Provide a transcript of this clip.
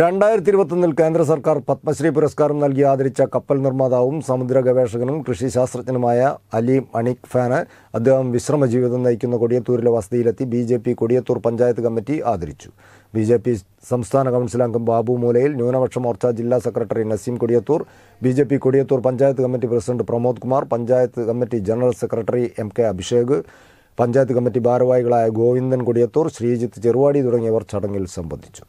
രണ്ടായിരത്തി ഇരുപത്തൊന്നിൽ കേന്ദ്ര സർക്കാർ പത്മശ്രീ പുരസ്കാരം നൽകി ആദരിച്ച കപ്പൽ നിർമ്മാതാവും സമുദ്ര ഗവേഷകനും കൃഷി ശാസ്ത്രജ്ഞനുമായ അലി മണിക് ഫാന് അദ്ദേഹം വിശ്രമ ജീവിതം നയിക്കുന്ന കൊടിയത്തൂരിലെ വസതിയിലെത്തി B J P Kodiyathur panchayat committee ആദരിച്ചു ബി ജെ പി സംസ്ഥാന കൗൺസിൽ അംഗം ബാബു മൂലയിൽ ന്യൂനപക്ഷ മോർച്ച ജില്ലാ secretary Naseem Kodiyathur B J P Kodiyathur panchayat committee president Pramod Kumar panchayat committee general secretary M K Abhishek panchayat committee ഭാരവാഹികളായ ഗോവിന്ദൻ കൊടിയത്തൂർ ശ്രീജിത്ത് ചെറുവാടി തുടങ്ങിയവർ ചടങ്ങിൽ സംബന്ധിച്ചു